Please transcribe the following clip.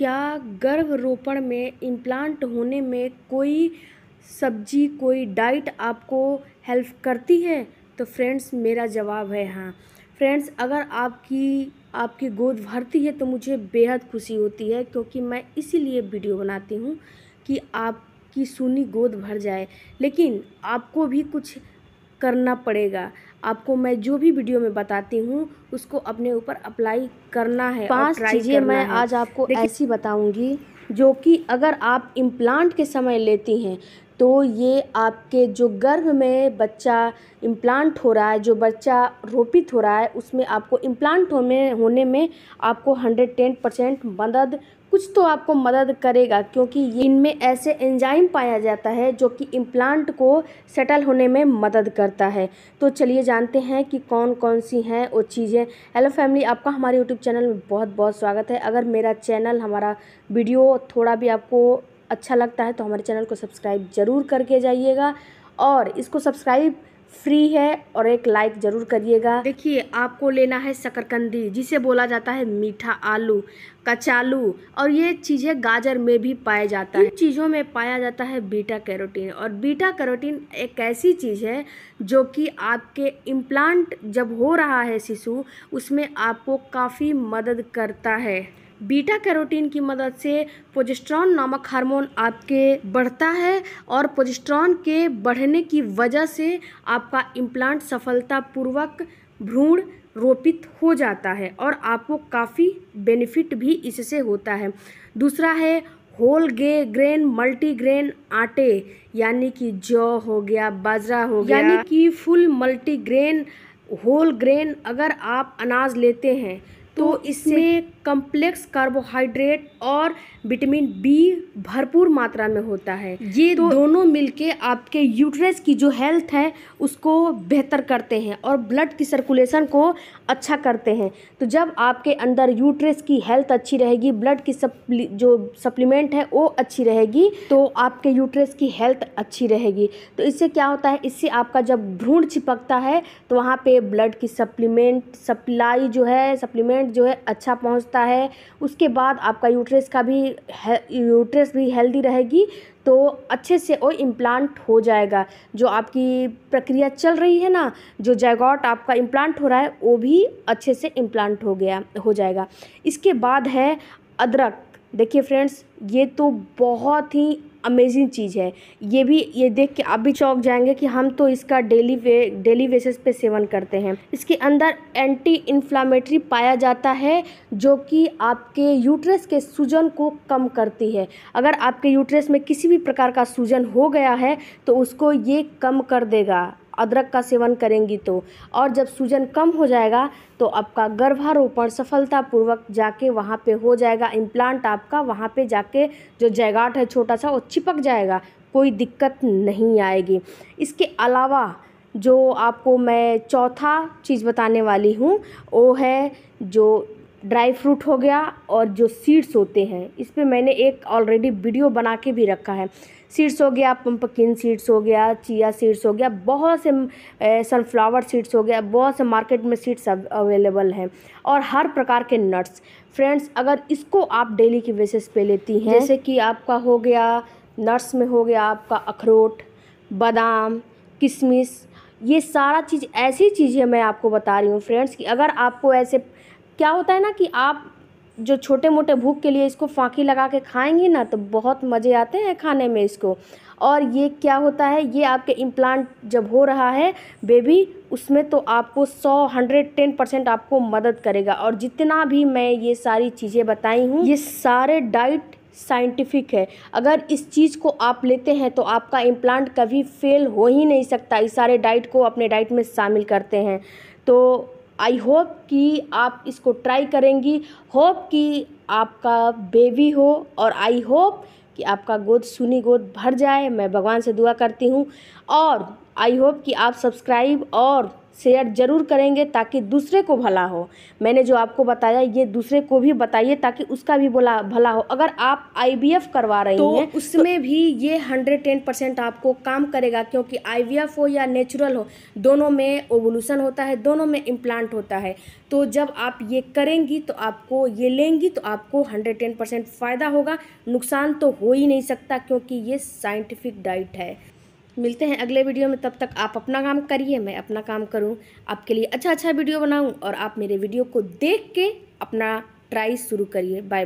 क्या गर्भरोपण में इम्प्लांट होने में कोई सब्जी कोई डाइट आपको हेल्प करती है तो फ्रेंड्स मेरा जवाब है हाँ फ्रेंड्स अगर आपकी आपकी गोद भरती है तो मुझे बेहद खुशी होती है क्योंकि मैं इसीलिए वीडियो बनाती हूँ कि आपकी सुनी गोद भर जाए लेकिन आपको भी कुछ करना पड़ेगा आपको मैं जो भी वीडियो में बताती हूँ उसको अपने ऊपर अप्लाई करना है पांच चीज़ें मैं आज आपको ऐसी बताऊँगी जो कि अगर आप इम्प्लांट के समय लेती हैं तो ये आपके जो गर्भ में बच्चा इम्प्लांट हो रहा है जो बच्चा रोपित हो रहा है उसमें आपको इम्प्लांट होने होने में आपको हंड्रेड टेन परसेंट मदद कुछ तो आपको मदद करेगा क्योंकि इनमें ऐसे एंजाइम पाया जाता है जो कि इम्प्लांट को सेटल होने में मदद करता है तो चलिए जानते हैं कि कौन कौन सी हैं वो चीज़ें हेलो फैमिली आपका हमारे यूट्यूब चैनल में बहुत बहुत स्वागत है अगर मेरा चैनल हमारा वीडियो थोड़ा भी आपको अच्छा लगता है तो हमारे चैनल को सब्सक्राइब ज़रूर करके जाइएगा और इसको सब्सक्राइब फ्री है और एक लाइक ज़रूर करिएगा देखिए आपको लेना है शकरकंदी जिसे बोला जाता है मीठा आलू कचालू और ये चीज़ें गाजर में भी पाया जाता है चीज़ों में पाया जाता है बीटा कैरोटीन और बीटा कैरोटीन एक ऐसी चीज़ है जो कि आपके इम्प्लांट जब हो रहा है शिशु उसमें आपको काफ़ी मदद करता है बीटा कैरोटीन की मदद से पोजिस्ट्रॉन नामक हार्मोन आपके बढ़ता है और पोजिस्ट्रॉन के बढ़ने की वजह से आपका इम्प्लांट सफलतापूर्वक भ्रूण रोपित हो जाता है और आपको काफ़ी बेनिफिट भी इससे होता है दूसरा है होल गे ग्रेन मल्टीग्रेन आटे यानी कि जौ हो गया बाजरा हो गया यानी कि फुल मल्टीग्रेन होल ग्रेन अगर आप अनाज लेते हैं तो, तो इसमें कम्प्लेक्स कार्बोहाइड्रेट और विटामिन बी भरपूर मात्रा में होता है ये तो दोनों मिलके आपके यूट्रस की जो हेल्थ है उसको बेहतर करते हैं और ब्लड की सर्कुलेशन को अच्छा करते हैं तो जब आपके अंदर यूट्रस की हेल्थ अच्छी रहेगी ब्लड की सप्ली जो सप्लीमेंट है वो अच्छी रहेगी तो आपके यूट्रस की हेल्थ अच्छी रहेगी तो इससे क्या होता है इससे आपका जब भ्रूण चिपकता है तो वहाँ पर ब्लड की सप्लीमेंट सप्लाई जो है सप्लीमेंट मूवमेंट जो है अच्छा पहुंचता है उसके बाद आपका यूट्रस का भी यूट्रस भी हेल्दी रहेगी तो अच्छे से वो इम्प्लांट हो जाएगा जो आपकी प्रक्रिया चल रही है ना जो जैगॉट आपका इम्प्लांट हो रहा है वो भी अच्छे से इम्प्लांट हो गया हो जाएगा इसके बाद है अदरक देखिए फ्रेंड्स ये तो बहुत ही अमेज़िंग चीज़ है ये भी ये देख के आप भी चौंक जाएंगे कि हम तो इसका डेली वे डेली बेसिस पे सेवन करते हैं इसके अंदर एंटी इन्फ्लामेटरी पाया जाता है जो कि आपके यूट्रस के सूजन को कम करती है अगर आपके यूट्रस में किसी भी प्रकार का सूजन हो गया है तो उसको ये कम कर देगा अदरक का सेवन करेंगी तो और जब सूजन कम हो जाएगा तो आपका गर्भारोपण सफलतापूर्वक जाके वहाँ पे हो जाएगा इम्प्लांट आपका वहाँ पे जाके जो जयगाट है छोटा सा वो चिपक जाएगा कोई दिक्कत नहीं आएगी इसके अलावा जो आपको मैं चौथा चीज़ बताने वाली हूँ वो है जो ड्राई फ्रूट हो गया और जो सीड्स होते हैं इस पर मैंने एक ऑलरेडी वीडियो बना के भी रखा है सीड्स हो गया पम्पकिन सीड्स हो गया चिया सीड्स हो गया बहुत से सनफ्लावर सीड्स हो गया बहुत से मार्केट में सीड्स अवेलेबल हैं और हर प्रकार के नट्स फ्रेंड्स अगर इसको आप डेली की बेसिस पे लेती हैं जैसे कि आपका हो गया नट्स में हो गया आपका अखरोट बादाम किशमिश ये सारा चीज़ ऐसी चीज़ें मैं आपको बता रही हूँ फ्रेंड्स कि अगर आपको ऐसे क्या होता है ना कि आप जो छोटे मोटे भूख के लिए इसको फांकी लगा के खाएंगे ना तो बहुत मज़े आते हैं खाने में इसको और ये क्या होता है ये आपके इम्प्लांट जब हो रहा है बेबी उसमें तो आपको सौ हंड्रेड टेन परसेंट आपको मदद करेगा और जितना भी मैं ये सारी चीज़ें बताई हूँ ये सारे डाइट साइंटिफिक है अगर इस चीज़ को आप लेते हैं तो आपका इम्प्लांट कभी फेल हो ही नहीं सकता इस सारे डाइट को अपने डाइट में शामिल करते हैं तो आई होप कि आप इसको ट्राई करेंगी होप कि आपका बेबी हो और आई होप कि आपका गोद सुनी गोद भर जाए मैं भगवान से दुआ करती हूँ और आई होप कि आप सब्सक्राइब और शेयर ज़रूर करेंगे ताकि दूसरे को भला हो मैंने जो आपको बताया ये दूसरे को भी बताइए ताकि उसका भी बोला भला हो अगर आप आईवीएफ करवा रही तो हैं तो उसमें तो... भी ये हंड्रेड टेन परसेंट आपको काम करेगा क्योंकि आईवीएफ हो या नेचुरल हो दोनों में ओवोल्यूशन होता है दोनों में इम्प्लांट होता है तो जब आप ये करेंगी तो आपको ये लेंगी तो आपको हंड्रेड टेन परसेंट फ़ायदा होगा नुकसान तो हो ही नहीं सकता क्योंकि ये साइंटिफिक डाइट है मिलते हैं अगले वीडियो में तब तक आप अपना काम करिए मैं अपना काम करूँ आपके लिए अच्छा अच्छा वीडियो बनाऊँ और आप मेरे वीडियो को देख के अपना ट्राई शुरू करिए बाय